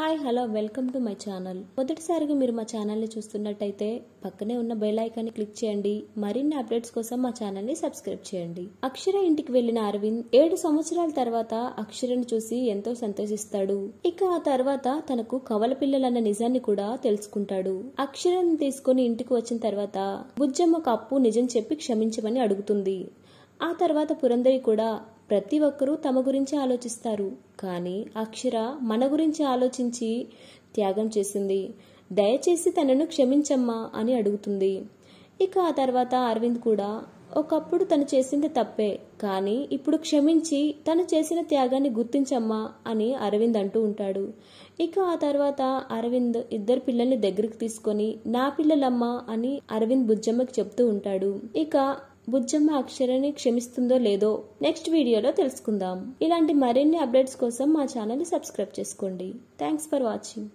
hi hello welcome to my channel మొదటిసారిగా మీరు మా ఛానల్ని చూస్తున్నట్టయితే పక్కనే ఉన్న బెల్ ఐకాన్ని క్లిక్ చేయండి మరిన్ని అప్డేట్స్ కోసం మా ఛానల్ని సబ్స్క్రైబ్ చేయండి అక్షర ఇంటికి వెళ్లిన అరవింద్ ఏడు సంవత్సరాల తర్వాత అక్షరను చూసి ఎంతో సంతోషిస్తాడు ఇక ఆ తర్వాత తనకు కవల పిల్లలన్న నిజాన్ని కూడా తెలుసుకుంటాడు అక్షరను తీసుకుని ఇంటికి వచ్చిన తర్వాత బుజ్జమ్మ ఒక అప్పు నిజం చెప్పి క్షమించమని అడుగుతుంది ఆ తర్వాత పురంధరి కూడా ప్రతి ఒక్కరూ తమ గురించి ఆలోచిస్తారు కానీ అక్షర మన గురించి ఆలోచించి త్యాగం చేసింది దయచేసి తనను క్షమించమ్మా అని అడుగుతుంది ఇక ఆ తర్వాత అరవింద్ కూడా ఒకప్పుడు తను చేసింది తప్పే కానీ ఇప్పుడు క్షమించి తను చేసిన త్యాగాన్ని గుర్తించమ్మా అని అరవింద్ అంటూ ఉంటాడు ఇక ఆ తర్వాత అరవింద్ ఇద్దరు పిల్లల్ని దగ్గరికి తీసుకొని నా పిల్లలమ్మ అని అరవింద్ బుజ్జమ్మకి చెప్తూ ఉంటాడు ఇక బుజ్జమ్మ అక్షరాన్ని క్షమిస్తుందో లేదో నెక్స్ట్ వీడియోలో తెలుసుకుందాం ఇలాంటి మరిన్ని అప్డేట్స్ కోసం మా ఛానల్ సబ్స్క్రైబ్ చేసుకోండి థ్యాంక్స్ ఫర్ వాచింగ్